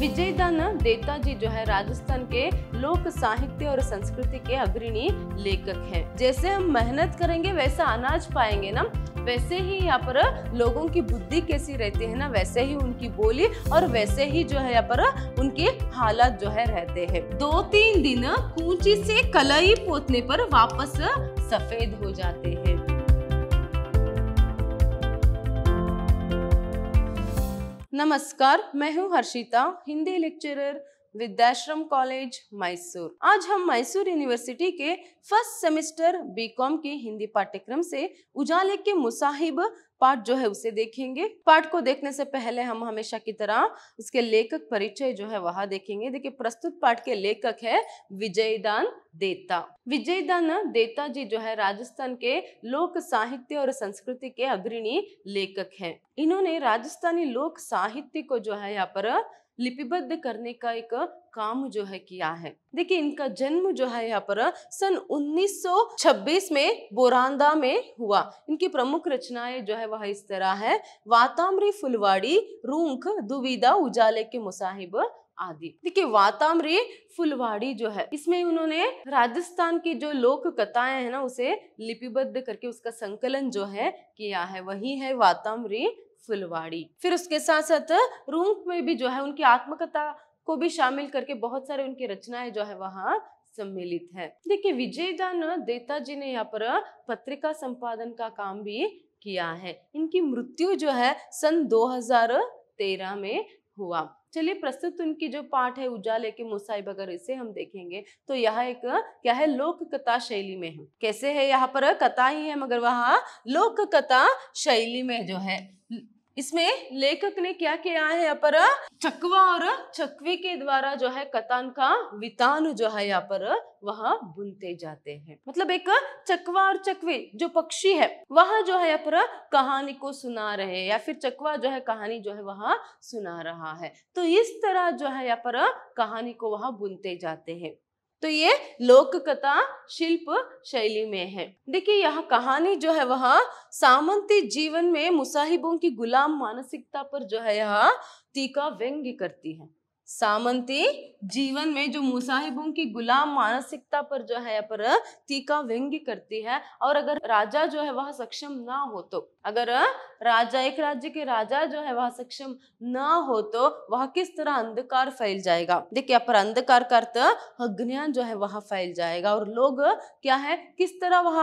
विजयदान जी जो है राजस्थान के लोक साहित्य और संस्कृति के अग्रणी लेखक हैं जैसे हम मेहनत करेंगे वैसा अनाज पाएंगे ना वैसे ही यहाँ पर लोगों की बुद्धि कैसी रहती है ना वैसे ही उनकी बोली और वैसे ही जो है यहाँ पर उनके हालात जो है रहते हैं दो तीन दिन कूची से कलाई पोतने पर वापस सफेद हो जाते हैं नमस्कार मैं हूं हर्षिता हिंदी लेक्चरर विद्याश्रम कॉलेज मैसूर आज हम मैसूर यूनिवर्सिटी के फर्स्ट सेमेस्टर बीकॉम के हिंदी पाठ्यक्रम से उजाले के मुसाहिब पार्ट जो है उसे देखेंगे पार्ट को देखने से पहले हम हमेशा की तरह उसके लेखक परिचय जो है वह देखेंगे देखिए प्रस्तुत पाठ के लेखक है विजयदान देता विजयदान देता जी जो है राजस्थान के लोक साहित्य और संस्कृति के अग्रणी लेखक हैं इन्होंने राजस्थानी लोक साहित्य को जो है यहाँ पर लिपिबद्ध करने का एक काम जो है किया है देखिए इनका जन्म जो है यहाँ पर सन 1926 में बोरांदा में हुआ इनकी प्रमुख रचनाएं जो है वह इस तरह है वाताम्री फुलवाड़ी रूंख दुविधा उजाले के मुसाहिब आदि देखिए वाताम्री फुलवाड़ी जो है इसमें उन्होंने राजस्थान की जो लोक कथाएं है ना उसे लिपिबद्ध करके उसका संकलन जो है किया है वही है वातामरी फुलवाड़ी फिर उसके साथ साथ रूंग में भी जो है उनकी आत्मकथा को भी शामिल करके बहुत सारे उनकी रचनाएं जो है वहाँ सम्मिलित है देखिए विजयदान देता जी ने यहाँ पर पत्रिका संपादन का काम भी किया है इनकी मृत्यु जो है सन 2013 में हुआ चलिए प्रस्तुत उनकी जो पाठ है उजाले के मुसाइब अगर इसे हम देखेंगे तो यह एक क्या है लोक कथा शैली में है कैसे है यहाँ पर कथा ही है मगर वहाँ लोक कथा शैली में जो है इसमें लेखक ने क्या किया है यहाँ पर चकवा और चकवी के द्वारा जो है कतान का वितान जो है यहाँ पर वह बुनते जाते हैं मतलब एक चकवा और चकवी जो पक्षी है वह जो है यहाँ पर कहानी को सुना रहे हैं या फिर चकवा जो है कहानी जो है वहां सुना रहा है तो इस तरह जो है यहाँ पर कहानी को वहां बुनते जाते हैं तो ये लोक कथा शिल्प शैली में है देखिए यह कहानी जो है वह सामंती जीवन में मुसाहिबों की गुलाम मानसिकता पर जो है यह तीखा व्यंग्य करती है सामंती जीवन में जो मुसाहिबों की गुलाम मानसिकता पर जो है पर टीका व्यंग्य करती है और अगर राजा जो है वह सक्षम ना हो तो अगर राजा एक राज्य के राजा जो है वह सक्षम ना हो तो वह किस तरह अंधकार फैल जाएगा देखिए पर अंधकार का अर्थ अज्ञान जो है वह फैल जाएगा और लोग क्या है किस तरह वह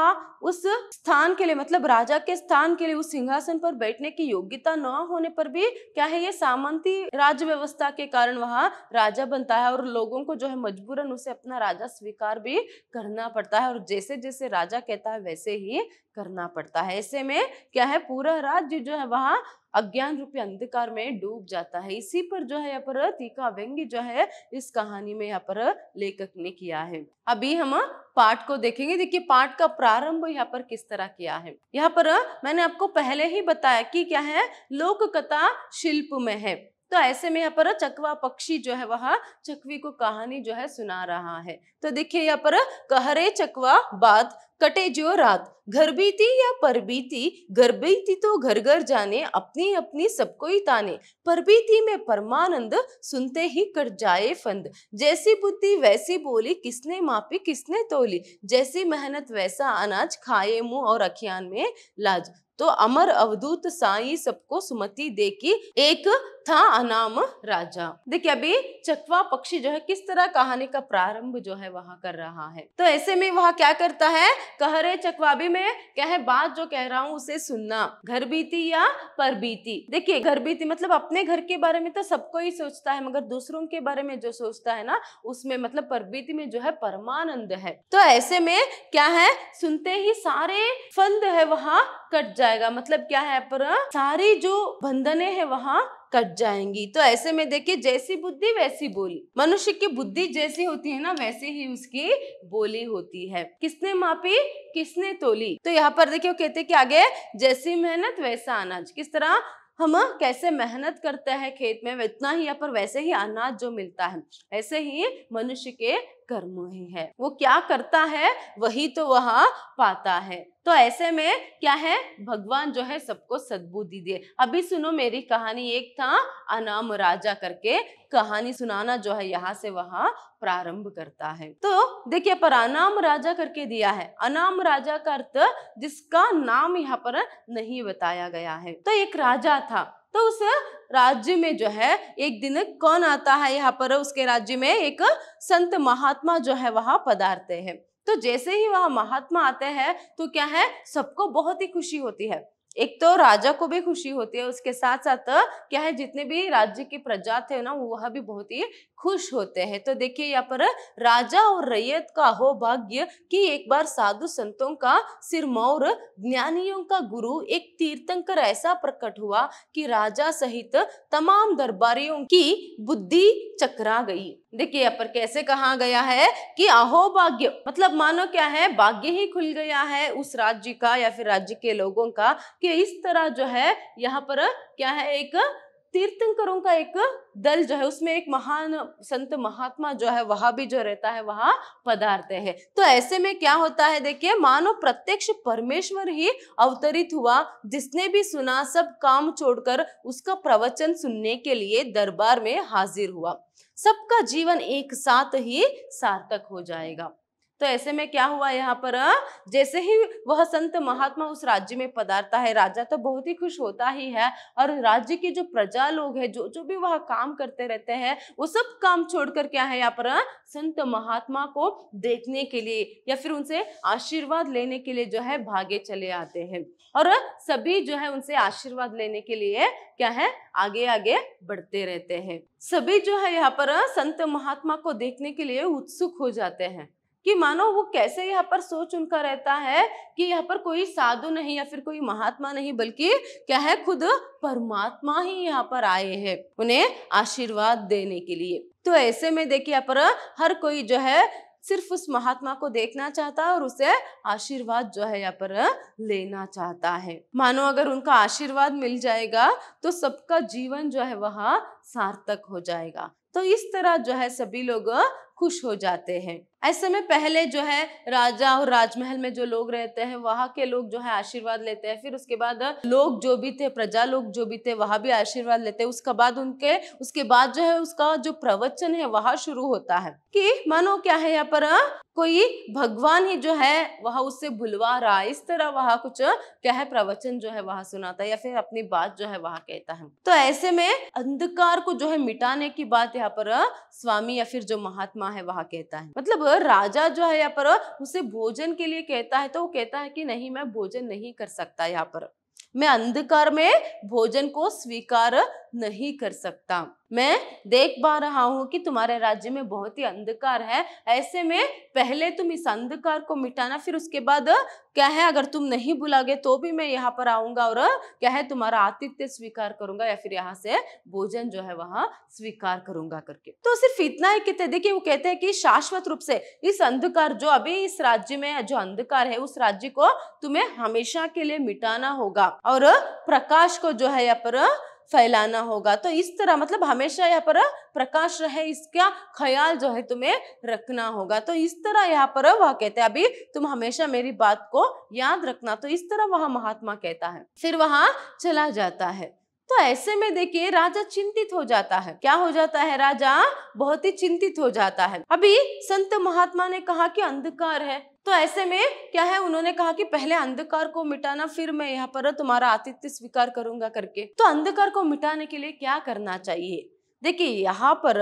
उस स्थान के लिए मतलब राजा के स्थान के लिए उस सिंहासन पर बैठने की योग्यता न होने पर भी क्या है ये सामंती राज्य व्यवस्था के कारण वह वहाँ राजा बनता है और लोगों को जो है मजबूरन उसे अपना राजा स्वीकार भी करना पड़ता है और जैसे जैसे राजा कहता है वैसे ही करना पड़ता है ऐसे में क्या है पूरा राज्य जो है वहाँ अज्ञान रूपी अंधकार में डूब जाता है इसी पर जो है यहाँ पर तीखा व्यंग्य जो है इस कहानी में यहाँ पर लेखक ने किया है अभी हम पाठ को देखेंगे देखिए पाठ का प्रारंभ यहाँ पर किस तरह किया है यहाँ पर मैंने आपको पहले ही बताया कि क्या है लोक कथा शिल्प में है तो ऐसे में यहाँ पर चकवा पक्षी जो है वह चकवी को कहानी जो है सुना रहा है तो देखिए यहाँ पर कहरे चकवा बात कटे जो रात घर बीती या पर बीती घर बीती तो घर घर जाने अपनी अपनी सबको ही ताने पर बीती में परमानंद सुनते ही कट जाए फंद जैसी बुद्धि वैसी बोली किसने मापी किसने तोली जैसी मेहनत वैसा अनाज खाए मुंह और अखियान में लाज तो अमर अवधूत साई सबको सुमति दे की एक था अनाम राजा देखिए अभी चकवा पक्षी जो है किस तरह कहानी का प्रारंभ जो है वहां कर रहा है तो ऐसे में वहाँ क्या करता है कह रहे चकवा भी मैं कह बात जो कह रहा हूँ उसे सुनना घर बीती या पर बीती देखिए घर बीती मतलब अपने घर के बारे में तो सबको ही सोचता है मगर दूसरों के बारे में जो सोचता है ना उसमें मतलब परबीति में जो है परमानंद है तो ऐसे में क्या है सुनते ही सारे फंद है वहाँ कट जाए जाएगा मतलब क्या है पर हाँ, सारी जो बंधने हैं वहाँ कट जाएंगी तो ऐसे में देखिए जैसी बुद्धि वैसी बोली मनुष्य की बुद्धि जैसी होती है ना वैसे ही उसकी बोली होती है किसने मापी किसने तोली तो यहाँ पर देखिए कहते कि आगे जैसी मेहनत वैसा अनाज किस तरह हम कैसे मेहनत करते हैं खेत में इतना ही यहाँ पर वैसे ही अनाज जो मिलता है ऐसे ही मनुष्य के कर्म ही है वो क्या करता है वही तो वह पाता है तो ऐसे में क्या है भगवान जो है सबको सद्बुद्धि दे अभी सुनो मेरी कहानी एक था अनाम राजा करके कहानी सुनाना जो है यहाँ से वहा प्रारंभ करता है तो देखिए पर अनाम राजा करके दिया है अनाम राजा का अर्थ जिसका नाम यहाँ पर नहीं बताया गया है तो एक राजा था तो उस राज्य में जो है एक दिन कौन आता है यहाँ पर उसके राज्य में एक संत महात्मा जो है वहां पदारते हैं तो जैसे ही वह महात्मा आते हैं तो क्या है सबको बहुत ही खुशी होती है एक तो राजा को भी खुशी होती है उसके साथ साथ क्या है जितने भी राज्य की प्रजा थे ना वह भी बहुत ही खुश होते हैं तो देखिए यहाँ पर राजा और रैयत का हो भाग्य कि एक बार साधु संतों का सिरमौर ज्ञानियों का गुरु एक तीर्थंकर ऐसा प्रकट हुआ कि राजा सहित तमाम दरबारियों की बुद्धि चकरा गई देखिए यहाँ पर कैसे कहा गया है कि अहो भाग्य मतलब मानो क्या है भाग्य ही खुल गया है उस राज्य का या फिर राज्य के लोगों का कि इस तरह जो है यहाँ पर क्या है एक तीर्थंकरों का एक दल जो है उसमें एक महान संत महात्मा जो है वहां भी जो रहता है वहां पदार्थ है तो ऐसे में क्या होता है देखिए मानो प्रत्यक्ष परमेश्वर ही अवतरित हुआ जिसने भी सुना सब काम छोड़कर उसका प्रवचन सुनने के लिए दरबार में हाजिर हुआ सबका जीवन एक साथ ही सार्थक हो जाएगा तो ऐसे में क्या हुआ यहाँ पर जैसे ही वह संत महात्मा उस राज्य में पदारता है राजा तो बहुत ही खुश होता ही है और राज्य की जो प्रजा लोग है जो जो भी वह काम करते रहते हैं वो सब काम छोड़कर क्या है यहाँ पर संत महात्मा को देखने के लिए या फिर उनसे आशीर्वाद लेने के लिए जो है भागे चले आते हैं और सभी जो है उनसे आशीर्वाद लेने के लिए क्या है आगे आगे बढ़ते रहते हैं सभी जो है यहाँ पर संत महात्मा को देखने के लिए उत्सुक हो जाते हैं कि मानो वो कैसे यहाँ पर सोच उनका रहता है कि यहाँ पर कोई साधु नहीं या फिर कोई महात्मा नहीं बल्कि क्या है खुद परमात्मा ही यहाँ पर आए हैं उन्हें आशीर्वाद देने के लिए तो ऐसे में देखिए यहाँ पर हर कोई जो है सिर्फ उस महात्मा को देखना चाहता है और उसे आशीर्वाद जो है यहाँ पर लेना चाहता है मानो अगर उनका आशीर्वाद मिल जाएगा तो सबका जीवन जो है वह सार्थक हो जाएगा तो इस तरह जो है सभी लोग खुश हो जाते हैं ऐसे में पहले जो है राजा और राजमहल में जो लोग रहते हैं वहाँ के लोग जो है आशीर्वाद लेते हैं फिर उसके बाद लोग जो भी थे प्रजा लोग जो भी थे वहाँ भी आशीर्वाद लेते हैं उसके बाद उनके उसके बाद जो है उसका जो प्रवचन है वहाँ शुरू होता है कि मानो क्या है यहाँ पर कोई भगवान ही जो है वह उससे भुलवा रहा इस तरह वहाँ कुछ क्या है प्रवचन जो है वहाँ सुनाता है या फिर अपनी बात जो है वहाँ कहता है तो ऐसे में अंधकार को जो है मिटाने की बात यहाँ पर स्वामी या फिर जो महात्मा कुआं है वहां कहता है मतलब राजा जो है यहाँ पर उसे भोजन के लिए कहता है तो वो कहता है कि नहीं मैं भोजन नहीं कर सकता यहाँ पर मैं अंधकार में भोजन को स्वीकार नहीं कर सकता मैं देख पा रहा हूँ कि तुम्हारे राज्य में बहुत ही अंधकार है ऐसे में पहले तुम इस अंधकार को मिटाना फिर उसके बाद क्या है अगर तुम नहीं बुलागे तो भी मैं यहाँ पर आऊंगा और क्या है तुम्हारा आतिथ्य स्वीकार करूंगा या फिर यहाँ से भोजन जो है वहां स्वीकार करूंगा करके तो सिर्फ इतना ही कहते देखिए वो कहते हैं कि शाश्वत रूप से इस अंधकार जो अभी इस राज्य में जो अंधकार है उस राज्य को तुम्हें हमेशा के लिए मिटाना होगा और प्रकाश को जो है यहाँ पर फैलाना होगा तो इस तरह मतलब हमेशा यहाँ पर प्रकाश रहे इसका ख्याल जो है तुम्हें रखना होगा तो इस तरह यहाँ पर वह कहते हैं अभी तुम हमेशा मेरी बात को याद रखना तो इस तरह वह महात्मा कहता है फिर वहां चला जाता है तो ऐसे में देखिए राजा चिंतित हो जाता है क्या हो जाता है राजा बहुत ही चिंतित हो जाता है अभी संत महात्मा ने कहा कि अंधकार है तो ऐसे में क्या है उन्होंने कहा कि पहले अंधकार को मिटाना फिर मैं यहाँ पर तुम्हारा आतिथ्य स्वीकार करूंगा करके तो अंधकार को मिटाने के लिए क्या करना चाहिए देखिए यहाँ पर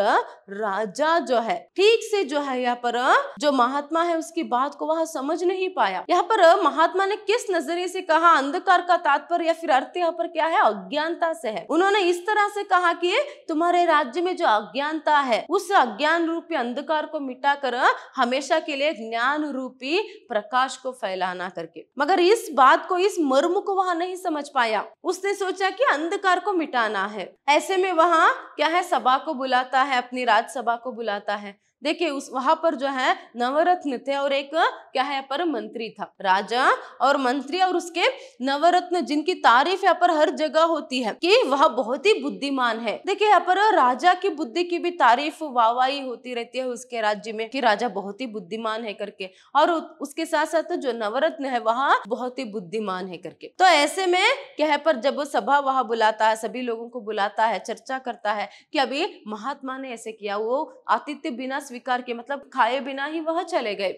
राजा जो है ठीक से जो है यहाँ पर जो महात्मा है उसकी बात को वह समझ नहीं पाया यहाँ पर महात्मा ने किस नजरिए से कहा अंधकार का तात्पर्य या फिर अर्थ यहाँ पर क्या है अज्ञानता से है उन्होंने इस तरह से कहा कि तुम्हारे राज्य में जो अज्ञानता है उस अज्ञान रूपी अंधकार को मिटा कर हमेशा के लिए ज्ञान रूपी प्रकाश को फैलाना करके मगर इस बात को इस मर्म को वह नहीं समझ पाया उसने सोचा कि अंधकार को मिटाना है ऐसे में वहाँ क्या है सभा को बुलाता है अपनी राज्यसभा को बुलाता है देखिए उस वहां पर जो है नवरत्न थे और एक क्या है पर मंत्री था राजा और मंत्री और उसके नवरत्न जिनकी तारीफ यहाँ पर हर जगह होती है कि वह बहुत ही बुद्धिमान है देखिए यहाँ पर राजा की बुद्धि की भी तारीफ वाहवाही होती रहती है उसके राज्य में कि राजा बहुत ही बुद्धिमान है करके और उसके साथ साथ जो नवरत्न है वह बहुत ही बुद्धिमान है करके तो ऐसे में क्या है पर जब सभा वह बुलाता है सभी लोगों को बुलाता है चर्चा करता है कि अभी महात्मा ने ऐसे किया वो आतिथ्य बिना अस्वीकार किए मतलब खाए बिना ही वह चले गए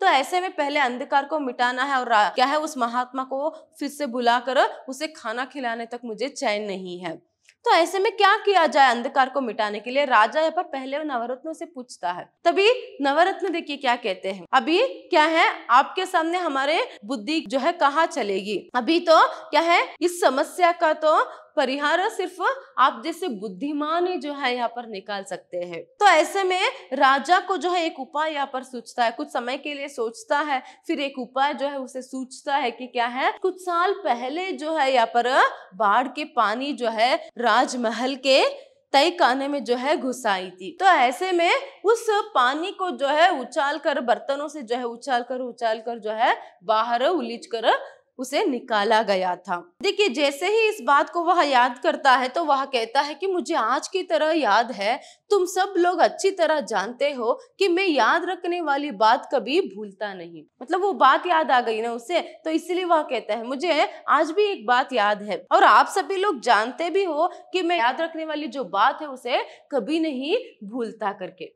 तो ऐसे में पहले अंधकार को मिटाना है और क्या है उस महात्मा को फिर से बुलाकर उसे खाना खिलाने तक मुझे चैन नहीं है तो ऐसे में क्या किया जाए अंधकार को मिटाने के लिए राजा यहाँ पर पहले नवरत्न से पूछता है तभी नवरत्न देखिए क्या कहते हैं अभी क्या है आपके सामने हमारे बुद्धि जो है कहाँ चलेगी अभी तो क्या है इस समस्या का तो परिहार सिर्फ आप जैसे बुद्धिमान ही जो है यहाँ पर निकाल सकते हैं तो ऐसे में राजा को जो है एक उपाय यहाँ पर सोचता है कुछ समय के लिए सोचता है फिर एक उपाय जो है उसे सोचता है कि क्या है कुछ साल पहले जो है यहाँ पर बाढ़ के पानी जो है राजमहल के तय काने में जो है घुस आई थी तो ऐसे में उस पानी को जो है उछाल कर बर्तनों से जो है उछाल कर उछाल कर जो है बाहर उलिझ कर उसे निकाला गया था देखिए जैसे ही इस बात को वह याद करता है तो वह कहता है कि मुझे आज की तरह याद है तुम सब लोग अच्छी तरह जानते हो कि मैं याद रखने वाली बात कभी भूलता नहीं मतलब वो बात याद आ गई ना उसे तो इसलिए वह कहता है मुझे आज भी एक बात याद है और आप सभी लोग जानते भी हो कि मैं याद रखने वाली जो बात है उसे कभी नहीं भूलता करके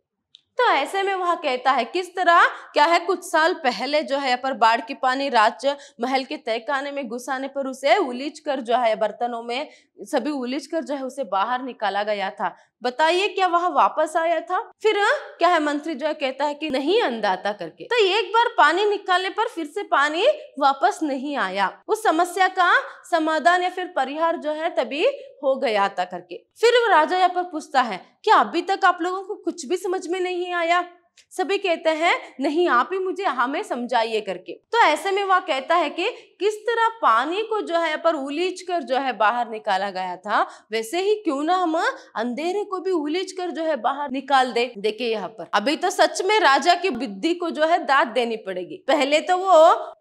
तो ऐसे में वह कहता है किस तरह क्या है कुछ साल पहले जो है पर बाढ़ के पानी राज्य महल के तहखाने में घुसाने पर उसे उलीझ कर जो है बर्तनों में सभी उलीझ कर जो है उसे बाहर निकाला गया था बताइए क्या वहाँ वापस आया था फिर क्या है मंत्री जो है कहता है कि नहीं अंदाता करके तो एक बार पानी निकालने पर फिर से पानी वापस नहीं आया उस समस्या का समाधान या फिर परिहार जो है तभी हो गया था करके फिर राजा यहाँ पर पूछता है क्या अभी तक आप लोगों को कुछ भी समझ में नहीं आया सभी कहते हैं नहीं आप ही मुझे हमें समझाइए करके तो ऐसे में वह कहता है कि किस तरह पानी को जो है पर उलीच कर जो है बाहर निकाला गया था वैसे ही क्यों ना हम अंधेरे को भी उलीच कर जो है बाहर निकाल दे देखिए यहाँ पर अभी तो सच में राजा की बुद्धि को जो है दाद देनी पड़ेगी पहले तो वो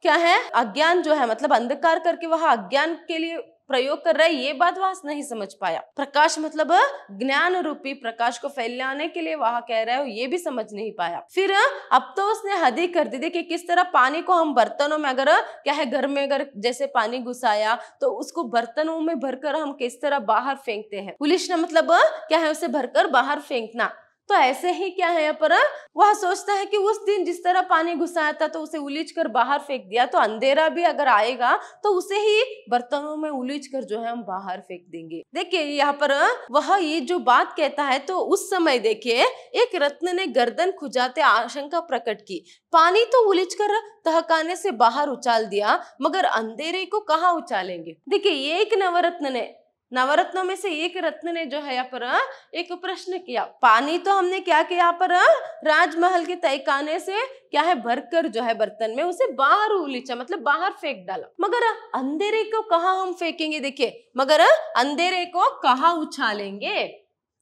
क्या है अज्ञान जो है मतलब अंधकार करके वह अज्ञान के लिए प्रयोग कर रहा है ये बात वहां नहीं समझ पाया प्रकाश मतलब ज्ञान रूपी प्रकाश को फैलाने के लिए वहां कह रहा है ये भी समझ नहीं पाया फिर अब तो उसने हदी कर दी थी कि किस तरह पानी को हम बर्तनों में अगर क्या है घर में अगर जैसे पानी घुसाया तो उसको बर्तनों में भरकर हम किस तरह बाहर फेंकते हैं पुलिस ने मतलब क्या है उसे भरकर बाहर फेंकना तो ऐसे ही क्या है पर हाँ, वह सोचता है कि उस दिन जिस तरह पानी घुसाया था तो उसे उलीच कर बाहर फेंक दिया तो अंधेरा भी अगर आएगा तो उसे ही बर्तनों में उलिझ कर जो है हम बाहर फेंक देंगे देखिए यहाँ पर हाँ, वह ये जो बात कहता है तो उस समय देखिए एक रत्न ने गर्दन खुजाते आशंका प्रकट की पानी तो उलीच कर तहकाने से बाहर उछाल दिया मगर अंधेरे को कहा उछालेंगे देखिये एक नवरत्न ने नवरत्नों में से एक रत्न ने जो है यहाँ पर एक प्रश्न किया पानी तो हमने क्या किया यहाँ पर राजमहल के तयकाने से क्या है भरकर जो है बर्तन में उसे बाहर उलीचा मतलब बाहर फेंक डाला मगर अंधेरे को कहा हम फेंकेंगे देखिए मगर अंधेरे को कहा उछालेंगे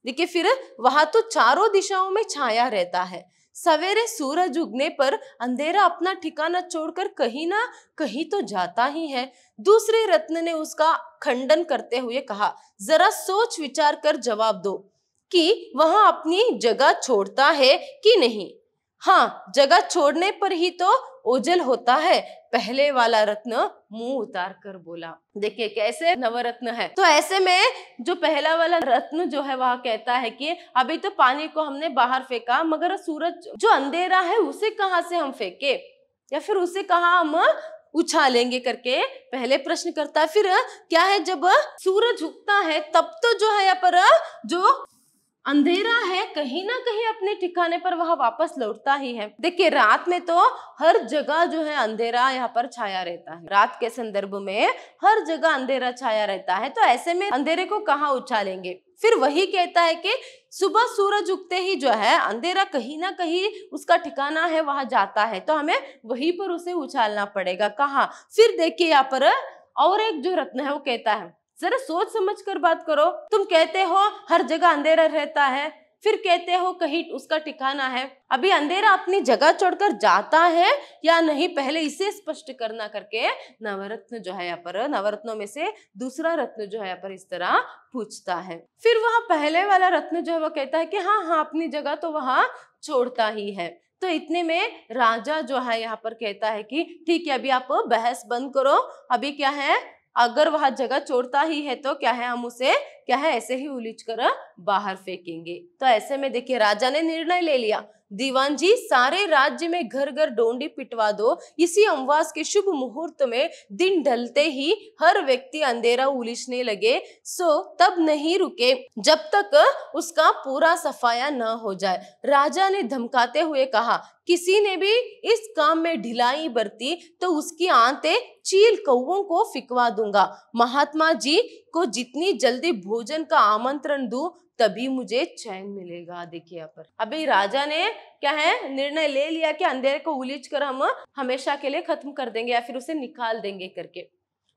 देखिए फिर वहां तो चारों दिशाओं में छाया रहता है सवेरे सूरज उगने पर अंधेरा अपना ठिकाना छोड़कर कहीं ना कहीं तो जाता ही है दूसरे रत्न ने उसका खंडन करते हुए कहा जरा सोच विचार कर जवाब दो कि वह अपनी जगह छोड़ता है कि नहीं हाँ जगह छोड़ने पर ही तो ओझल होता है पहले वाला रत्न मुंह उतार कर बोला देखिए कैसे नवरत्न है तो ऐसे में जो पहला वाला रत्न जो है वह कहता है कि अभी तो पानी को हमने बाहर फेंका मगर सूरज जो अंधेरा है उसे कहाँ से हम फेंके या फिर उसे कहाँ हम उछालेंगे करके पहले प्रश्न करता है फिर क्या है जब सूरज उगता है तब तो जो है यहाँ पर जो अंधेरा है कहीं ना कहीं अपने ठिकाने पर वह वापस लौटता ही है देखिए रात में तो हर जगह जो है अंधेरा यहाँ पर छाया रहता है रात के संदर्भ में हर जगह अंधेरा छाया रहता है तो ऐसे में अंधेरे को कहाँ उछालेंगे फिर वही कहता है कि सुबह सूरज उगते ही जो है अंधेरा कहीं ना कहीं उसका ठिकाना है वहां जाता है तो हमें वही पर उसे उछालना पड़ेगा कहा फिर देखिए यहाँ पर और एक जो रत्न है वो कहता है जरा सोच समझ कर बात करो तुम कहते हो हर जगह अंधेरा रहता है फिर कहते हो कहीं उसका ठिकाना है अभी अंधेरा अपनी जगह छोड़कर जाता है या नहीं पहले इसे स्पष्ट करना करके नवरत्न जो है यहाँ पर नवरत्नों में से दूसरा रत्न जो है यहाँ पर इस तरह पूछता है फिर वह पहले वाला रत्न जो है वह कहता है कि हाँ हाँ अपनी जगह तो वहाँ छोड़ता ही है तो इतने में राजा जो है यहाँ पर कहता है कि ठीक है अभी आप बहस बंद करो अभी क्या है अगर वह जगह चोरता ही है तो क्या है हम उसे क्या है ऐसे ही उलीच कर बाहर फेंकेंगे तो ऐसे में देखिए राजा ने निर्णय ले लिया दीवान जी सारे राज्य में घर घर डोंडी पिटवा दो इसी अमवास के शुभ मुहूर्त में दिन ढलते ही हर व्यक्ति अंधेरा उलिछने लगे सो तब नहीं रुके जब तक उसका पूरा सफाया न हो जाए राजा ने धमकाते हुए कहा किसी ने भी इस काम में ढिलाई बरती तो उसकी आंते चील कौ को फिकवा दूंगा महात्मा जी को जितनी जल्दी भो भोजन का आमंत्रण दू तभी मुझे चैन मिलेगा देखिए यहाँ पर अभी राजा ने क्या है निर्णय ले लिया कि अंधेरे को उलिज कर हम हमेशा के लिए खत्म कर देंगे या फिर उसे निकाल देंगे करके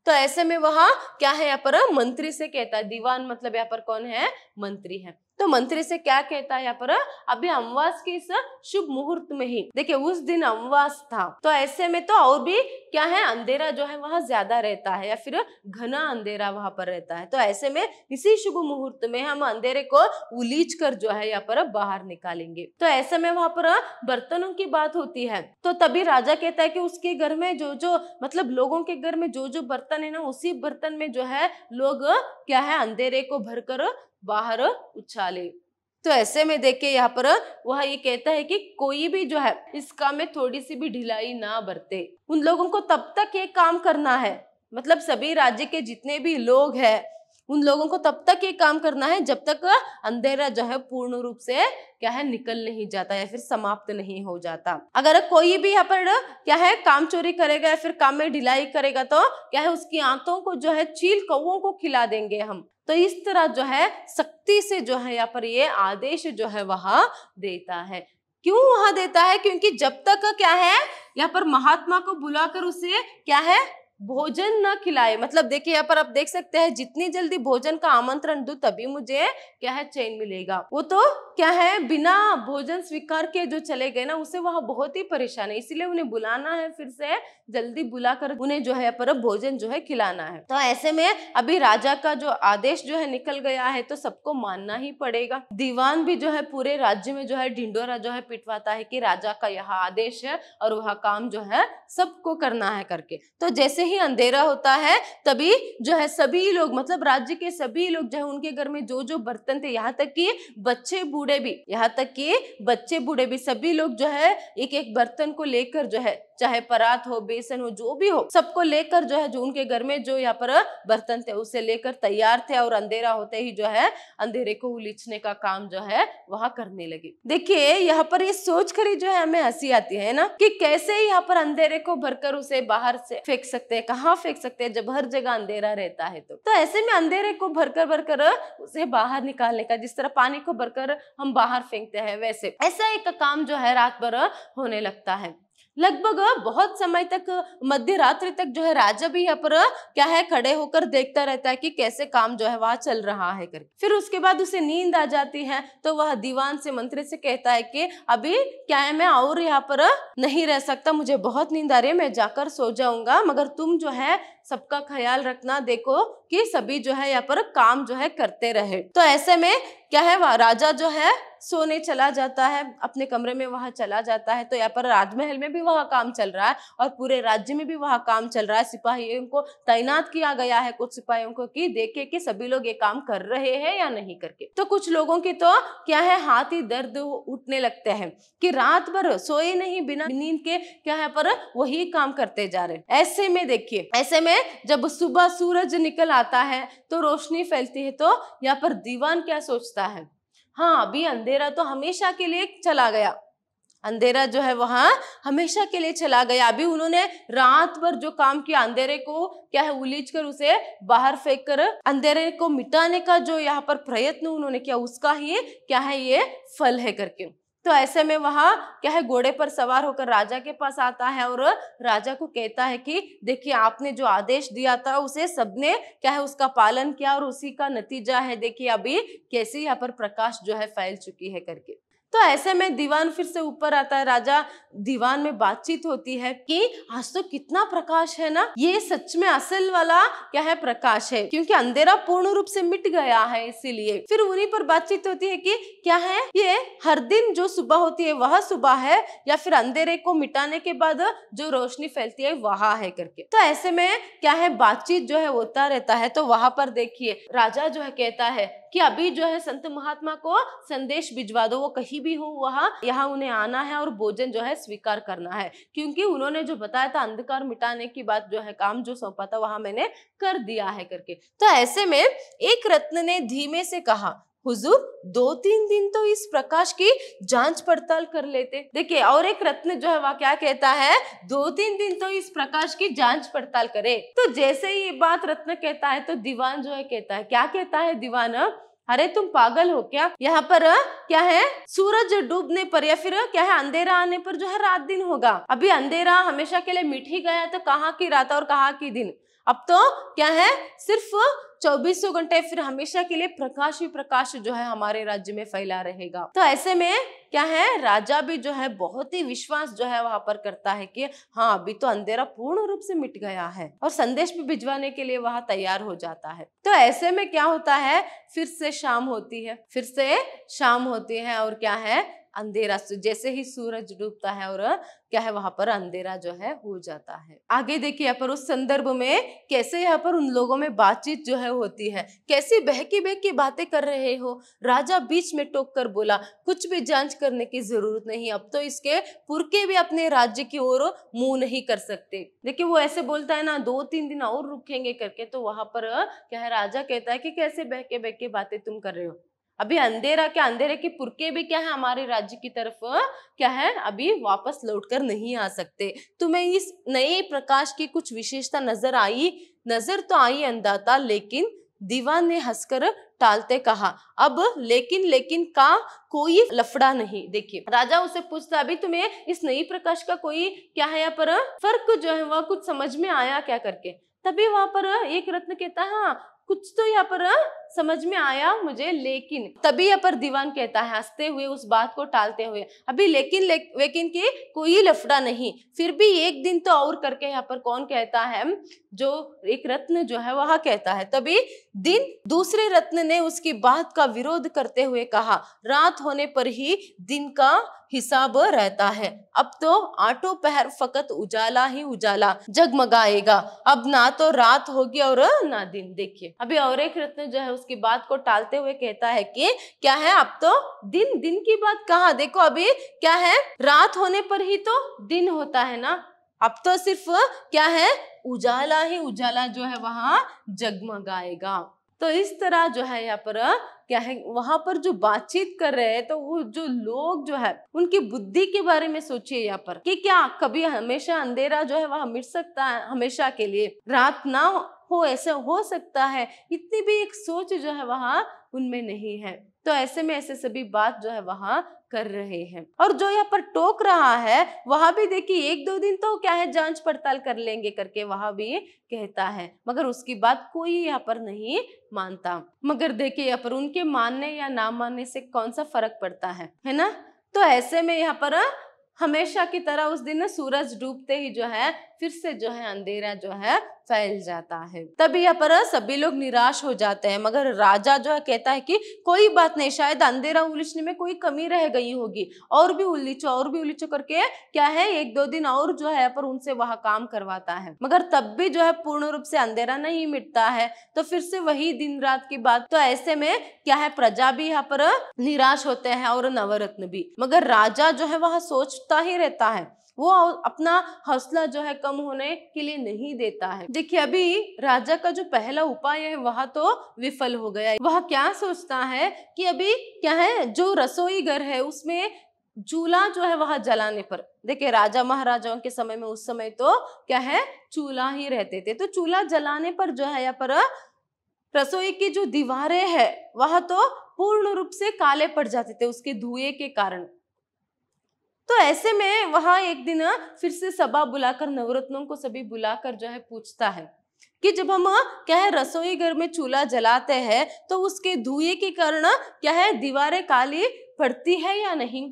तो ऐसे में वह क्या है यहाँ पर मंत्री से कहता है दीवान मतलब यहाँ पर कौन है मंत्री है तो मंत्री से क्या कहता है यहाँ पर अभी अमवास के इस शुभ मुहूर्त में ही देखिए उस दिन अमवास था तो ऐसे में तो और भी क्या है अंधेरा जो है वहाँ ज्यादा रहता है या फिर घना अंधेरा वहां पर रहता है तो ऐसे में इसी शुभ मुहूर्त में हम अंधेरे को उलीच कर जो है यहाँ पर बाहर निकालेंगे तो ऐसे में वहां पर बर्तनों की बात होती है तो तभी राजा कहता है कि उसके घर में जो जो मतलब लोगों के घर में जो जो बर्तन है ना उसी बर्तन में जो है लोग क्या है अंधेरे को भरकर बाहर उछाले तो ऐसे में देखे यहाँ पर वह ये कहता है कि कोई भी जो है इस काम में थोड़ी सी भी ढिलाई ना बरते उन लोगों को तब तक ये काम करना है मतलब सभी राज्य के जितने भी लोग हैं उन लोगों को तब तक ये काम करना है जब तक अंधेरा जो है पूर्ण रूप से क्या है निकल नहीं जाता या फिर समाप्त नहीं हो जाता अगर कोई भी यहाँ पर क्या है काम चोरी करेगा या फिर काम में ढिलाई करेगा तो क्या है उसकी आंतों को जो है चील कौ को खिला देंगे हम तो इस तरह जो है शक्ति से जो है यहाँ पर ये आदेश जो है वह देता है क्यों वहां देता है क्योंकि जब तक क्या है यहाँ पर महात्मा को बुलाकर उसे क्या है भोजन ना खिलाए मतलब देखिए यहाँ पर आप देख सकते हैं जितनी जल्दी भोजन का आमंत्रण दू तभी मुझे क्या है चैन मिलेगा वो तो क्या है बिना भोजन स्वीकार के जो चले गए ना उसे वह बहुत ही परेशान है इसीलिए उन्हें बुलाना है फिर से जल्दी बुलाकर उन्हें जो है पर भोजन जो है खिलाना है तो ऐसे में अभी राजा का जो आदेश जो है निकल गया है तो सबको मानना ही पड़ेगा दीवान भी जो है पूरे राज्य में जो है ढिंडोरा जो है पिटवाता है कि राजा का यह आदेश है और वह काम जो है सबको करना है करके तो जैसे ही अंधेरा होता है तभी जो है सभी लोग मतलब राज्य के सभी लोग जो है उनके घर में जो जो बर्तन थे यहाँ तक कि बच्चे बूढ़े भी यहाँ तक कि बच्चे बूढ़े भी सभी लोग जो है एक एक बर्तन को लेकर जो है चाहे परात हो बेसन हो जो भी हो सबको लेकर जो है जो उनके घर में जो यहाँ पर बर्तन थे उसे लेकर तैयार थे और अंधेरा होते ही जो है अंधेरे को उलीचने का काम जो है वहाँ करने लगे देखिए यहाँ पर ये सोच कर ही जो है हमें हंसी आती है ना कि कैसे यहाँ पर अंधेरे को भरकर उसे बाहर से फेंक सकते हैं कहाँ फेंक सकते हैं जब हर जगह अंधेरा रहता है तो, तो ऐसे में अंधेरे को भरकर भरकर उसे बाहर निकालने का जिस तरह पानी को भरकर हम बाहर फेंकते हैं वैसे ऐसा एक काम जो है रात भर होने लगता है लगभग बहुत समय तक मध्य रात्रि तक जो है राजा भी यहाँ पर क्या है खड़े होकर देखता रहता है कि कैसे काम जो है वहां चल रहा है करके फिर उसके बाद उसे नींद आ जाती है तो वह दीवान से मंत्री से कहता है कि अभी क्या है मैं और यहाँ पर नहीं रह सकता मुझे बहुत नींद आ रही है मैं जाकर सो जाऊंगा मगर तुम जो है सबका ख्याल रखना देखो कि सभी जो है यहाँ पर काम जो है करते रहे तो ऐसे में क्या है राजा जो है सोने चला जाता है अपने कमरे में वहां चला जाता है तो यहाँ पर राजमहल में भी वह काम चल रहा है और पूरे राज्य में भी वह काम चल रहा है सिपाहियों को तैनात किया गया है कुछ सिपाहियों को कि देखे कि सभी लोग ये काम कर रहे हैं या नहीं करके तो कुछ लोगों की तो क्या है हाथ ही दर्द उठने लगते हैं कि रात भर सोए नहीं बिना नींद के क्या है पर वही काम करते जा रहे ऐसे में देखिए ऐसे में में जब सुबह सूरज निकल आता है तो रोशनी फैलती है तो यहाँ पर दीवान क्या सोचता है हाँ अभी अंधेरा तो हमेशा के लिए चला गया अंधेरा जो है वहां हमेशा के लिए चला गया अभी उन्होंने रात भर जो काम किया अंधेरे को क्या है उलीज कर उसे बाहर फेंक कर अंधेरे को मिटाने का जो यहाँ पर प्रयत्न उन्होंने किया उसका ही क्या है ये फल है करके तो ऐसे में वहां क्या है घोड़े पर सवार होकर राजा के पास आता है और राजा को कहता है कि देखिए आपने जो आदेश दिया था उसे सबने क्या है उसका पालन किया और उसी का नतीजा है देखिए अभी कैसे यहाँ पर प्रकाश जो है फैल चुकी है करके तो ऐसे में दीवान फिर से ऊपर आता है राजा दीवान में बातचीत होती है कि आज तो कितना प्रकाश है ना ये सच में असल वाला क्या है प्रकाश है क्योंकि अंधेरा पूर्ण रूप से मिट गया है इसीलिए फिर उन्हीं पर बातचीत होती है कि क्या है ये हर दिन जो सुबह होती है वह सुबह है या फिर अंधेरे को मिटाने के बाद जो रोशनी फैलती है वह है करके तो ऐसे में क्या है बातचीत जो है होता रहता है तो वहां पर देखिए राजा जो है कहता है कि अभी जो है संत महात्मा को संदेश भिजवा दो वो कहीं भी हो वहां यहाँ उन्हें आना है और भोजन जो है स्वीकार करना है क्योंकि उन्होंने जो बताया था अंधकार मिटाने की बात जो है काम जो सौंपा था वहां मैंने कर दिया है करके तो ऐसे में एक रत्न ने धीमे से कहा हुजूर दो तीन दिन तो इस प्रकाश की जांच पड़ताल कर लेते देखिए और एक रत्न जो है वह क्या कहता है दो तीन दिन तो इस प्रकाश की जांच पड़ताल करे तो जैसे ही ये बात रत्न कहता है तो दीवान जो है कहता है क्या कहता है दीवान अरे तुम पागल हो क्या यहाँ पर क्या है सूरज डूबने पर या फिर क्या है अंधेरा आने पर जो है रात दिन होगा अभी अंधेरा हमेशा के लिए मिट ही गया तो कहाँ की रात और कहाँ की दिन अब तो क्या है सिर्फ चौबीसों घंटे फिर हमेशा के लिए प्रकाश ही प्रकाश जो है हमारे राज्य में फैला रहेगा तो ऐसे में क्या है राजा भी जो है बहुत ही विश्वास जो है वहां पर करता है कि हाँ अभी तो अंधेरा पूर्ण रूप से मिट गया है और संदेश भी भिजवाने के लिए वहां तैयार हो जाता है तो ऐसे में क्या होता है फिर से शाम होती है फिर से शाम होती है और क्या है अंधेरा जैसे ही सूरज डूबता है और क्या है वहां पर अंधेरा जो है हो जाता है आगे देखिए यहाँ पर उस संदर्भ में कैसे यहाँ पर उन लोगों में बातचीत जो है होती है कैसी बहकी बहकी बातें कर रहे हो राजा बीच में टोक कर बोला कुछ भी जांच करने की जरूरत नहीं अब तो इसके पुरके भी अपने राज्य की ओर मुंह नहीं कर सकते देखिए वो ऐसे बोलता है ना दो तीन दिन और रुकेंगे करके तो वहां पर क्या है राजा कहता है कि कैसे बहके बहके बातें तुम कर रहे हो अभी अंधेरा क्या अंधेरे के पुरके भी क्या है हमारे राज्य की तरफ क्या है अभी वापस लौटकर नहीं आ सकते तुम्हें इस नए प्रकाश की कुछ विशेषता नजर आई नजर तो आई अंदाता लेकिन दीवान ने हंसकर टालते कहा अब लेकिन लेकिन का कोई लफड़ा नहीं देखिए राजा उसे पूछता अभी तुम्हें इस नई प्रकाश का कोई क्या है यहाँ पर फर्क जो है वह कुछ समझ में आया क्या करके तभी वहां पर एक रत्न कहता हाँ कुछ तो यहाँ पर समझ में आया मुझे लेकिन तभी यहाँ पर दीवान कहता है हंसते हुए उस बात को टालते हुए अभी लेकिन ले, लेकिन की कोई लफड़ा नहीं फिर भी एक दिन तो और करके यहाँ पर कौन कहता है जो एक रत्न जो है वह कहता है तभी दिन दूसरे रत्न ने उसकी बात का विरोध करते हुए कहा रात होने पर ही दिन का हिसाब रहता है अब तो आठों पहर फकत उजाला ही उजाला जगमगाएगा अब ना तो रात होगी और ना दिन देखिए अभी एक रत्न जो है उसकी बात को टालते हुए कहता है कि क्या है अब तो दिन दिन की बात कहा देखो अभी क्या है रात होने पर ही तो दिन होता है ना अब तो सिर्फ क्या है उजाला ही उजाला जो है वहां जगमगाएगा तो इस तरह जो है यहाँ पर क्या है वहां पर जो बातचीत कर रहे हैं तो वो जो लोग जो है उनकी बुद्धि के बारे में सोचिए यहाँ पर कि क्या कभी हमेशा अंधेरा जो है वह मिट सकता है हमेशा के लिए रात ना हो ऐसा हो सकता है इतनी भी एक सोच जो है वहाँ उनमें नहीं है तो ऐसे में ऐसे सभी बात जो है वहाँ कर रहे हैं और जो यहाँ पर टोक रहा है वहां भी देखिए एक दो दिन तो क्या है जांच पड़ताल कर लेंगे करके वहां भी कहता है मगर उसकी बात कोई यहाँ पर नहीं मानता मगर देखिए यहाँ पर उनके मानने या ना मानने से कौन सा फर्क पड़ता है है ना तो ऐसे में यहाँ पर हमेशा की तरह उस दिन सूरज डूबते ही जो है फिर से जो है अंधेरा जो है फैल जाता है तभी यहाँ पर सभी लोग निराश हो जाते हैं मगर राजा जो है कहता है कि कोई बात नहीं शायद अंधेरा उलिचने में कोई कमी रह गई होगी और भी उलिचो और भी उलिचो करके क्या है एक दो दिन और जो है पर उनसे वहां काम करवाता है मगर तब भी जो है पूर्ण रूप से अंधेरा नहीं मिटता है तो फिर से वही दिन रात की बात तो ऐसे में क्या है प्रजा भी यहाँ पर निराश होते हैं और नवरत्न भी मगर राजा जो है वह सोचता ही रहता है वो अपना हौसला जो है कम होने के लिए नहीं देता है देखिए अभी राजा का जो पहला उपाय है वह तो विफल हो गया वह क्या सोचता है कि अभी क्या है जो रसोई घर है उसमें चूल्हा जो है वह जलाने पर देखिए राजा महाराजाओं के समय में उस समय तो क्या है चूल्हा ही रहते थे तो चूल्हा जलाने पर जो है यहाँ पर रसोई की जो दीवारें है वह तो पूर्ण रूप से काले पड़ जाते थे उसके धुएं के कारण तो ऐसे में वहां एक दिन फिर से सभा बुलाकर नवरत्नों को सभी बुलाकर जो है पूछता है कि जब हम क्या है रसोई घर में चूल्हा जलाते हैं तो उसके धुएं के कारण क्या है दीवारें काली पड़ती है या नहीं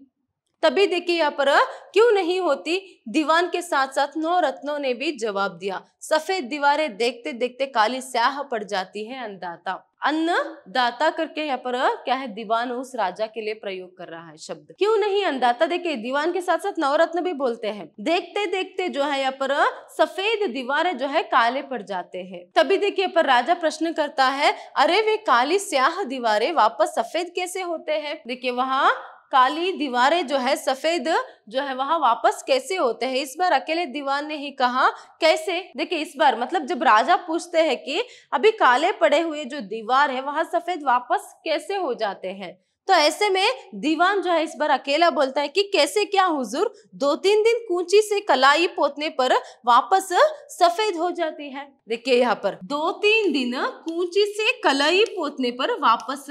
तभी देखिए यहाँ पर क्यों नहीं होती दीवान के साथ साथ नौ रत्नों ने भी जवाब दिया सफेद दीवारें देखते देखते काली स्याह पड़ जाती है अंदाता अन्नदाता करके यहाँ पर क्या है दीवान उस राजा के लिए प्रयोग कर रहा है शब्द क्यों नहीं अन्नदाता देखिए दीवान के साथ साथ नवरत्न भी बोलते हैं देखते देखते जो है यहाँ पर सफेद दीवारें जो है काले पड़ जाते हैं तभी देखिए पर राजा प्रश्न करता है अरे वे काली स्याह दीवारें वापस सफेद कैसे होते हैं देखिए वहाँ काली दीवारें जो है सफेद जो है वहां वापस कैसे होते हैं इस बार अकेले दीवान ने ही कहा कैसे देखिए इस बार मतलब जब राजा पूछते हैं कि अभी काले पड़े हुए जो दीवार है वहां सफेद वापस कैसे हो जाते हैं तो ऐसे में दीवान जो है इस बार अकेला बोलता है कि कैसे क्या हुजूर दो तीन दिन कूची से कलाई पोतने पर वापस सफेद हो जाती है देखिए यहाँ पर दो तीन दिन कूची से कलाई पोतने पर वापस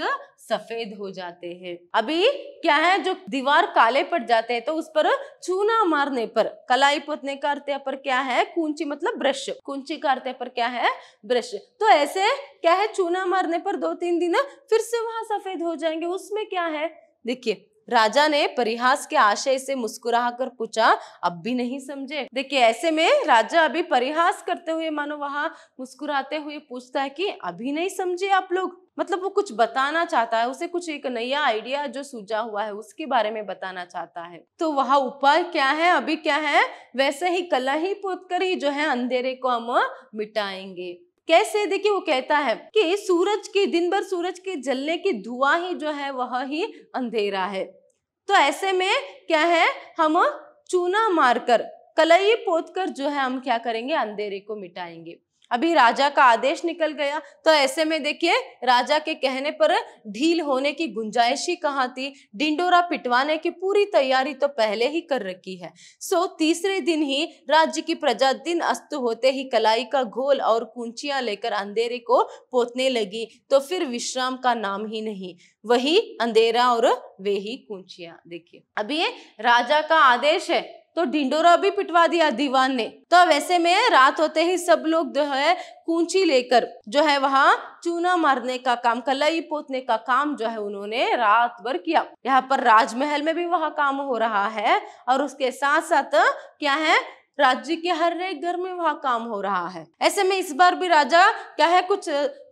सफेद हो जाते हैं अभी क्या है जो दीवार काले पड़ जाते हैं तो उस पर चूना मारने पर कलाई पोतने का अर्थ पर क्या है कुंची मतलब ब्रश कुंची का अर्थ पर क्या है ब्रश तो ऐसे क्या है चूना मारने पर दो तीन दिन फिर से वहां सफेद हो जाएंगे उसमें क्या है देखिए राजा ने परिहास के आशय से मुस्कुरा कर पूछा अब भी नहीं समझे देखिए ऐसे में राजा अभी परिहास करते हुए मानो वहां मुस्कुराते हुए पूछता है कि अभी नहीं समझे आप लोग मतलब वो कुछ बताना चाहता है उसे कुछ एक नया आइडिया जो सूझा हुआ है उसके बारे में बताना चाहता है तो वह उपाय क्या है अभी क्या है वैसे ही कला ही पोत कर ही जो है अंधेरे को हम मिटाएंगे कैसे देखिए वो कहता है कि सूरज के दिन भर सूरज के जलने की धुआं ही जो है वह ही अंधेरा है तो ऐसे में क्या है हम चूना मारकर कलई पोत कर जो है हम क्या करेंगे अंधेरे को मिटाएंगे अभी राजा का आदेश निकल गया तो ऐसे में देखिए राजा के कहने पर ढील होने की गुंजाइश ही कहाँ थी डिंडोरा पिटवाने की पूरी तैयारी तो पहले ही कर रखी है सो तीसरे दिन ही राज्य की प्रजा दिन अस्त होते ही कलाई का घोल और कुंचियां लेकर अंधेरे को पोतने लगी तो फिर विश्राम का नाम ही नहीं वही अंधेरा और वे ही कुंचिया देखिए अभी राजा का आदेश है तो ढिंडोरा भी पिटवा दिया दीवान ने तो वैसे में रात होते ही सब लोग जो है कूची लेकर जो है वहाँ चूना मारने का काम कलाई पोतने का काम जो है उन्होंने रात भर किया यहाँ पर राजमहल में भी वहाँ काम हो रहा है और उसके साथ साथ क्या है राज्य के हर एक घर में वहाँ काम हो रहा है ऐसे में इस बार भी राजा क्या है कुछ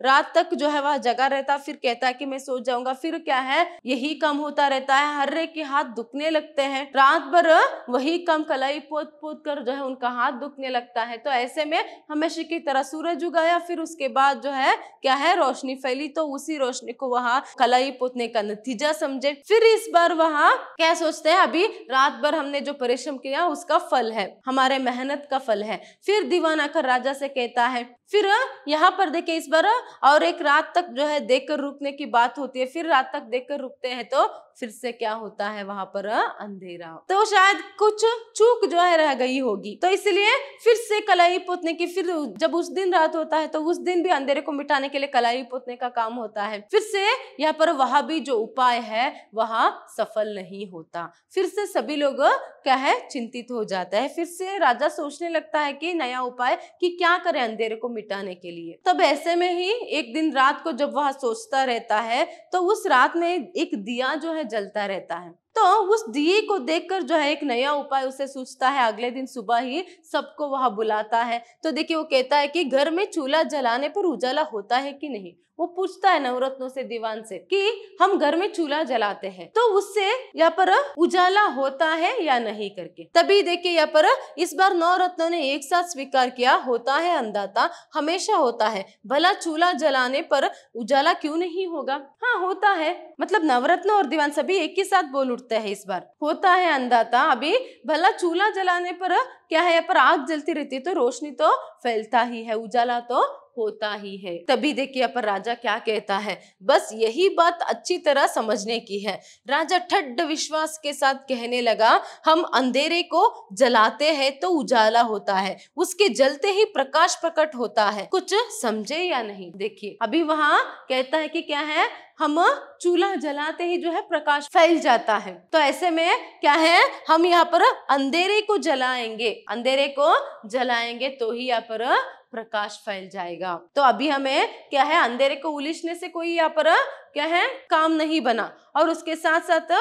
रात तक जो है वह जगा रहता फिर कहता है कि मैं सो जाऊंगा फिर क्या है यही काम होता रहता है हर एक के हाथ दुखने लगते हैं रात भर वही काम कलाई पोत पोत कर जो है उनका हाथ दुखने लगता है तो ऐसे में हमेशा की तरह सूरज उगाया फिर उसके बाद जो है क्या है रोशनी फैली तो उसी रोशनी को वहाँ कलाई पोतने का नतीजा समझे फिर इस बार वहाँ क्या सोचते है अभी रात भर हमने जो परिश्रम किया उसका फल है हमारे मेहनत का फल है फिर दीवाना कर राजा से कहता है फिर यहाँ पर देखे इस बार और एक रात तक जो है देखकर रुकने की बात होती है फिर रात तक देखकर रुकते हैं तो फिर से क्या होता है वहां पर अंधेरा तो शायद कुछ चूक जो है रह गई होगी तो इसलिए फिर से कलाई पोतने की फिर जब उस दिन रात होता है तो उस दिन भी अंधेरे को मिटाने के लिए कलाई पोतने का काम होता है फिर से यहाँ पर वहां भी जो उपाय है वह सफल नहीं होता फिर से सभी लोग क्या है चिंतित हो जाता है फिर से राजा सोचने लगता है कि नया उपाय कि क्या करे अंधेरे को मिटाने के लिए तब ऐसे में ही एक दिन रात को जब वह सोचता रहता है तो उस रात में एक दिया जो है जलता रहता है तो उस दिए को देखकर जो है एक नया उपाय उसे सोचता है अगले दिन सुबह ही सबको वहां बुलाता है तो देखिए वो कहता है कि घर में चूल्हा जलाने पर उजाला होता है कि नहीं वो पूछता है नवरत्नों से दीवान से कि हम घर में चूल्हा जलाते हैं तो उससे यहाँ पर उजाला होता है या नहीं करके तभी देखिए यहाँ पर इस बार नवरत्नों ने एक साथ स्वीकार किया होता है अंदाता हमेशा होता है भला चूल्हा जलाने पर उजाला क्यों नहीं होगा हाँ होता है मतलब नवरत्न और दीवान सभी एक ही साथ बोल उठते उठते हैं इस बार होता है अंधाता अभी भला चूल्हा जलाने पर क्या है पर आग जलती रहती है तो रोशनी तो फैलता ही है उजाला तो होता ही है तभी देखिए अपन राजा क्या कहता है बस यही बात अच्छी तरह समझने की है राजा ठड्ड विश्वास के साथ कहने लगा हम अंधेरे को जलाते हैं तो उजाला होता है उसके जलते ही प्रकाश प्रकट होता है कुछ समझे या नहीं देखिए अभी वहाँ कहता है कि क्या है हम चूल्हा जलाते ही जो है प्रकाश फैल जाता है तो ऐसे में क्या है हम यहाँ पर अंधेरे को जलाएंगे अंधेरे को जलाएंगे तो ही यहाँ पर प्रकाश फैल जाएगा तो अभी हमें क्या है अंधेरे को उलिछने से कोई यहाँ पर क्या है काम नहीं बना और उसके साथ साथ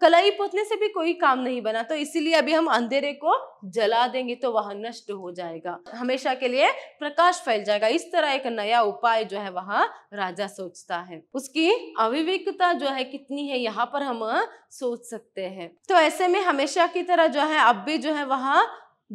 कलाई पोतने से भी कोई काम नहीं बना तो इसीलिए अभी हम अंधेरे को जला देंगे तो वह नष्ट हो जाएगा हमेशा के लिए प्रकाश फैल जाएगा इस तरह एक नया उपाय जो है वह राजा सोचता है उसकी अविवेकता जो है कितनी है यहाँ पर हम सोच सकते हैं तो ऐसे में हमेशा की तरह जो है अब भी जो है वह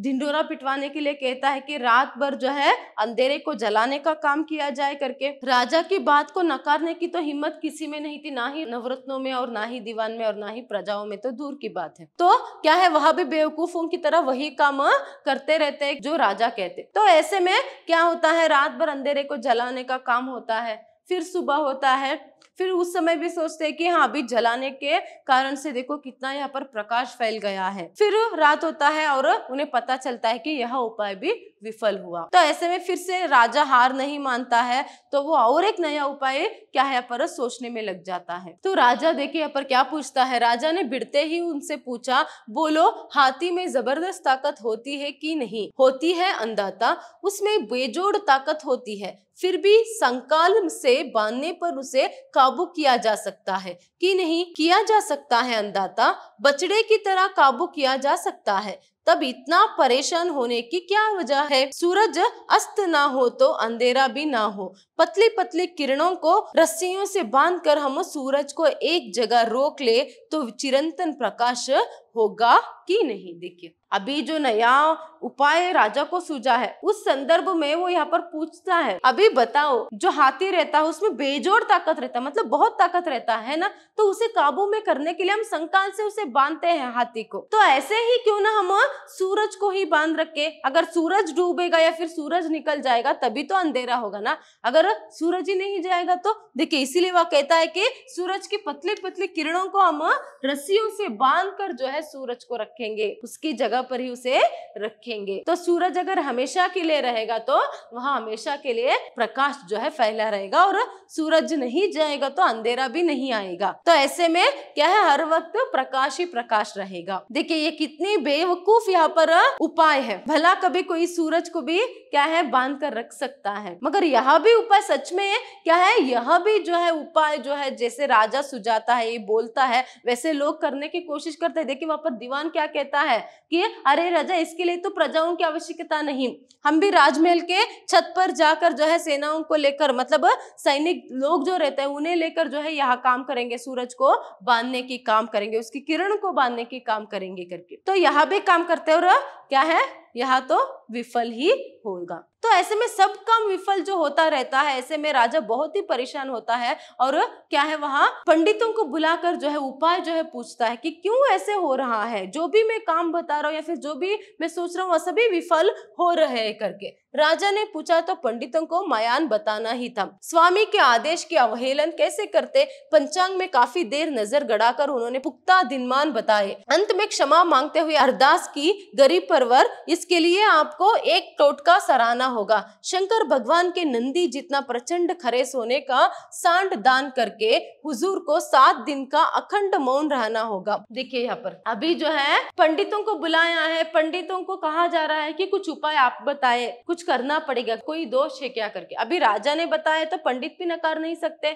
ढिंडोरा पिटवाने के लिए कहता है कि रात भर जो है अंधेरे को जलाने का काम किया जाए करके राजा की बात को नकारने की तो हिम्मत किसी में नहीं थी ना ही नवरत्नों में और ना ही दीवान में और ना ही प्रजाओं में तो दूर की बात है तो क्या है वहां भी बेवकूफों की तरह वही काम करते रहते हैं जो राजा कहते तो ऐसे में क्या होता है रात भर अंधेरे को जलाने का काम होता है फिर सुबह होता है फिर उस समय भी सोचते हैं कि हाँ अभी जलाने के कारण से देखो कितना यहाँ पर प्रकाश फैल गया है फिर रात होता है और उन्हें पता चलता है कि यह उपाय भी विफल हुआ तो ऐसे में फिर से राजा हार नहीं मानता है तो वो और एक नया उपाय क्या है पर सोचने में लग जाता है तो राजा देखे यहाँ पर क्या पूछता है राजा ने बिड़ते ही उनसे पूछा बोलो हाथी में जबरदस्त ताकत होती है कि नहीं होती है अंधाता उसमें बेजोड़ ताकत होती है फिर भी संकल्प से बांधने पर उसे काबू किया जा सकता है कि नहीं किया जा सकता है अंदाता बछड़े की तरह काबू किया जा सकता है तब इतना परेशान होने की क्या वजह है सूरज अस्त ना हो तो अंधेरा भी ना हो पतली पतली किरणों को रस्सियों से बांधकर हम सूरज को एक जगह रोक ले तो चिरंतन प्रकाश होगा कि नहीं देखिए अभी जो नया उपाय राजा को सूझा है उस संदर्भ में वो यहाँ पर पूछता है अभी बताओ जो हाथी रहता है उसमें बेजोड़ ताकत रहता है मतलब बहुत ताकत रहता है ना तो उसे काबू में करने के लिए हम संकाल से उसे बांधते हैं हाथी को तो ऐसे ही क्यों ना हम सूरज को ही बांध रख के अगर सूरज डूबेगा या फिर सूरज निकल जाएगा तभी तो अंधेरा होगा ना अगर सूरज ही नहीं जाएगा तो देखिए इसीलिए वह कहता है कि सूरज की पतली पतली किरणों को हम रस्सियों से बांध कर जो है सूरज को रखेंगे उसकी जगह पर ही उसे रखेंगे तो सूरज अगर हमेशा के लिए रहेगा तो वह हमेशा के लिए प्रकाश जो है फैला रहेगा और सूरज नहीं जाएगा तो अंधेरा भी नहीं आएगा तो ऐसे में क्या है हर वक्त प्रकाश ही प्रकाश रहेगा देखिए ये कितनी बेवकूफ प्रूफ यहाँ पर उपाय है भला कभी कोई सूरज को भी क्या है बांध कर रख सकता है मगर यह भी उपाय सच में है क्या है यह भी जो है उपाय जो है जैसे राजा सुजाता है ये बोलता है वैसे लोग करने की कोशिश करते हैं देखिए वहां पर दीवान क्या कहता है कि अरे राजा इसके लिए तो प्रजाओं की आवश्यकता नहीं हम भी राजमहल के छत पर जाकर जो है सेनाओं को लेकर मतलब सैनिक लोग जो रहते हैं उन्हें लेकर जो है यहाँ काम करेंगे सूरज को बांधने की काम करेंगे उसकी किरण को बांधने की काम करेंगे करके तो यहाँ भी काम कर करते हो रहा क्या है यह तो विफल ही होगा तो ऐसे में सब काम विफल जो होता रहता है ऐसे में राजा बहुत ही परेशान होता है और क्या है वहां पंडितों को बुलाकर जो है उपाय जो है पूछता है कि क्यों ऐसे हो रहा है जो भी मैं काम बता रहा हूँ या फिर जो भी मैं सोच रहा हूँ वह सभी विफल हो रहे हैं करके राजा ने पूछा तो पंडितों को मयान बताना ही था स्वामी के आदेश की अवहेलन कैसे करते पंचांग में काफी देर नजर गड़ाकर उन्होंने पुख्ता दिनमान बताए अंत में क्षमा मांगते हुए अरदास की गरीब परवर इसके लिए आपको एक टोटका सराहना होगा शंकर भगवान के नंदी जितना प्रचंड खरे सोने का सांड दान करके हुजूर को सात दिन का अखंड मौन रहना होगा देखिए यहाँ पर अभी जो है पंडितों को बुलाया है पंडितों को कहा जा रहा है कि कुछ उपाय आप बताए कुछ करना पड़ेगा कोई दोष है क्या करके अभी राजा ने बताया तो पंडित भी नकार नहीं सकते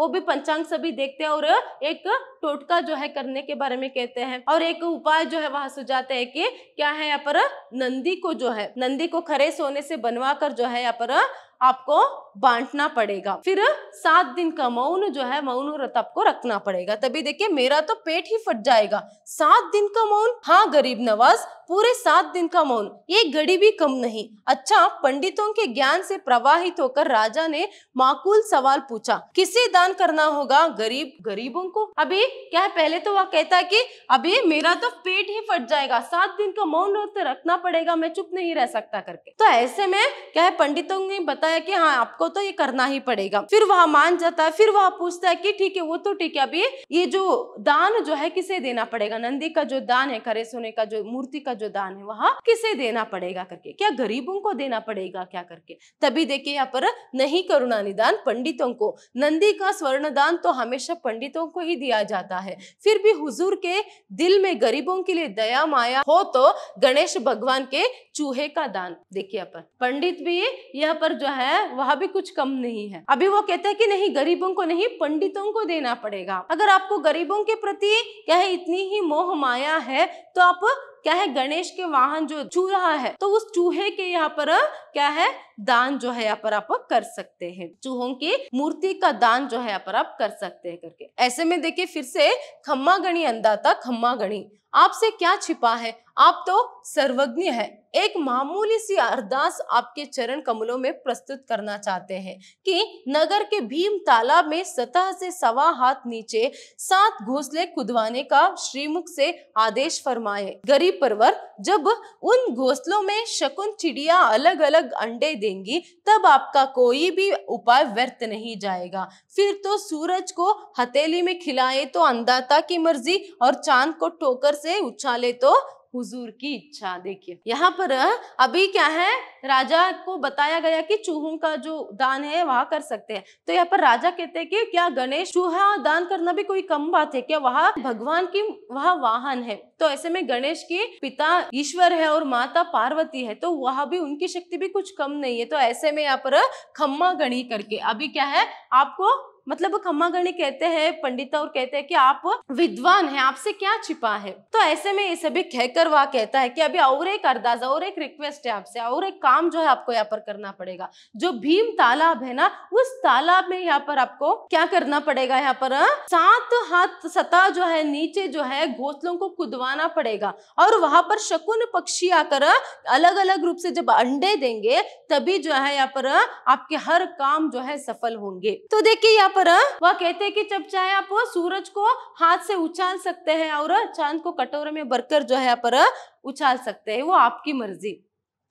वो भी पंचांग सभी देखते हैं और एक टोटका जो है करने के बारे में कहते हैं और एक उपाय जो है वहां सुझाते हैं कि क्या है यहाँ पर नंदी को जो है नंदी को खरे सोने से बनवा कर जो है यहाँ पर आपको बांटना पड़ेगा फिर सात दिन का मौन जो है मौन व्रत आपको रखना पड़ेगा तभी देखिए मेरा तो पेट ही फट जाएगा सात दिन का मौन हाँ गरीब नवाज पूरे सात दिन का मौन ये घड़ी भी कम नहीं अच्छा पंडितों के ज्ञान से प्रवाहित होकर राजा ने माकूल सवाल पूछा किसे दान करना होगा गरीब गरीबों को अभी क्या है पहले तो वह कहता है कि अभी मेरा तो पेट ही फट जाएगा सात दिन का मौन व्रत रखना पड़ेगा मैं चुप नहीं रह सकता करके तो ऐसे में क्या है पंडितों ने बता होता है कि हाँ आपको तो ये करना ही पड़ेगा फिर वह मान जाता है फिर वह पूछता है कि ठीक है वो तो ठीक है अभी ये जो दान जो है किसे देना पड़ेगा नंदी का जो दान है करे सोने का जो मूर्ति का जो दान है वहां किसे देना पड़ेगा करके क्या गरीबों को देना पड़ेगा क्या करके तभी देखिए यहाँ पर नहीं करुणा निदान पंडितों को नंदी का स्वर्ण दान तो हमेशा पंडितों को ही दिया जाता है फिर भी हुजूर के दिल में गरीबों के लिए दया माया हो तो गणेश भगवान के चूहे का दान देखिए पर पंडित भी यहाँ पर जो है है वह भी कुछ कम नहीं है अभी वो कहते हैं कि नहीं गरीबों को नहीं पंडितों को देना पड़ेगा अगर आपको गरीबों के प्रति क्या है इतनी ही मोह माया है तो आप क्या है गणेश के वाहन जो चूहा है तो उस चूहे के यहाँ पर क्या है दान जो है यहाँ पर आप कर सकते हैं चूहों की मूर्ति का दान जो है यहाँ पर आप कर सकते हैं करके ऐसे में देखिए फिर से खम्मा गणी अंदाता खम्मा गणी आपसे क्या छिपा है आप तो सर्वज्ञ है एक मामूली सी अरदास आपके चरण कमलों में प्रस्तुत करना चाहते हैं कि नगर के भीम तालाब में सतह से सवा हाथ नीचे सात घोसले कुदवाने का श्रीमुख से आदेश फरमाए गरीब परवर जब उन घोसलों में शकुन चिड़िया अलग अलग अंडे देंगी तब आपका कोई भी उपाय व्यर्थ नहीं जाएगा फिर तो सूरज को हथेली में खिलाए तो अंधाता की मर्जी और चांद को टोकर से उछाले तो हुजूर की इच्छा देखिए यहाँ पर अभी क्या है राजा को बताया गया कि चूहों का जो दान है वहाँ कर सकते हैं तो यहाँ पर राजा कहते हैं कि क्या गणेश चूहा दान करना भी कोई कम बात है क्या वहाँ भगवान की वह वाहन है तो ऐसे में गणेश के पिता ईश्वर है और माता पार्वती है तो वह भी उनकी शक्ति भी कुछ कम नहीं है तो ऐसे में यहाँ पर खम्मा गणी करके अभी क्या है आपको मतलब खम्मागणी कहते हैं पंडित और कहते हैं कि आप विद्वान हैं आपसे क्या छिपा है तो ऐसे में ये सभी कहकर वह कहता है कि अभी और एक अरदास और एक रिक्वेस्ट है आपसे और एक काम जो है आपको यहाँ पर करना पड़ेगा जो भीम तालाब है ना उस तालाब में यहाँ पर आपको क्या करना पड़ेगा यहाँ पर सात हाथ सतह जो है नीचे जो है घोसलों को कुदवाना पड़ेगा और वहां पर शकुन पक्षी आकर अलग अलग रूप से जब अंडे देंगे तभी जो है यहाँ पर आपके हर काम जो है सफल होंगे तो देखिए यहाँ पर वह कहते हैं कि जब चाहे आप सूरज को हाथ से उछाल सकते हैं और चांद को कटोरे में भरकर जो है पर उछाल सकते हैं वो आपकी मर्जी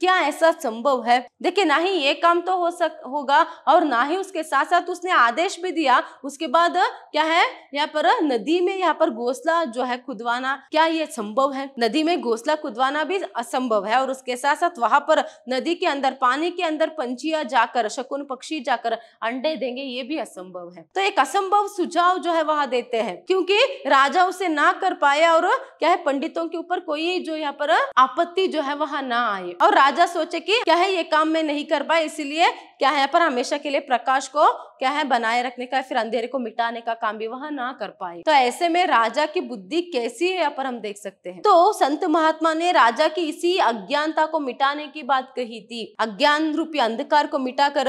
क्या ऐसा संभव है देखिए ना ही ये काम तो हो सक होगा और ना ही उसके साथ साथ उसने आदेश भी दिया उसके बाद क्या है यहाँ पर नदी में यहाँ पर घोसला जो है खुदवाना क्या ये संभव है नदी में घोसला खुदवाना भी असंभव है और उसके साथ साथ वहां पर नदी के अंदर पानी के अंदर पंछिया जाकर शकुन पक्षी जाकर अंडे देंगे ये भी असंभव है तो एक असंभव सुझाव जो है वहां देते हैं क्योंकि राजा उसे ना कर पाए और क्या है पंडितों के ऊपर कोई जो यहाँ पर आपत्ति जो है वहां ना आए और राजा सोचे कि क्या है ये काम मैं नहीं कर पाए इसीलिए क्या है यहाँ पर हमेशा के लिए प्रकाश को क्या है बनाए रखने का फिर अंधेरे को मिटाने का काम भी वहां ना कर पाए तो ऐसे में राजा की बुद्धि कैसी है यहाँ पर हम देख सकते हैं तो संत महात्मा ने राजा की इसी अज्ञानता को मिटाने की बात कही थी अज्ञान रूपी अंधकार को मिटाकर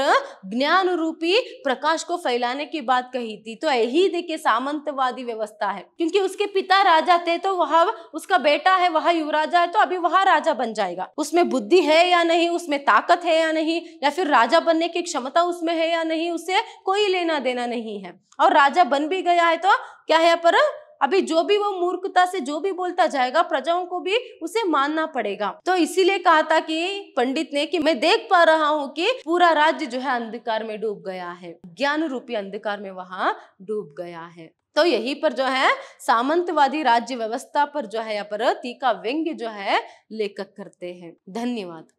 ज्ञान रूपी प्रकाश को फैलाने की बात कही थी तो यही देखिए सामंतवादी व्यवस्था है क्योंकि उसके पिता राजा थे तो वह उसका बेटा है वह युवराजा है तो अभी वह राजा बन जाएगा उसमें बुद्धि है या नहीं उसमें ताकत है या नहीं या फिर राजा बनने की क्षमता उसमें है या नहीं उसे कोई लेना देना नहीं है और राजा बन भी गया है तो क्या है पर अभी जो भी वो मूर्खता से जो भी बोलता जाएगा प्रजाओं को भी उसे मानना पड़ेगा तो इसीलिए कहा था कि पंडित ने कि मैं देख पा रहा हूँ कि पूरा राज्य जो है अंधकार में डूब गया है ज्ञान रूपी अंधकार में वहां डूब गया है तो यही पर जो है सामंतवादी राज्य व्यवस्था पर जो है यहाँ पर टीका व्यंग्य जो है लेखक करते हैं धन्यवाद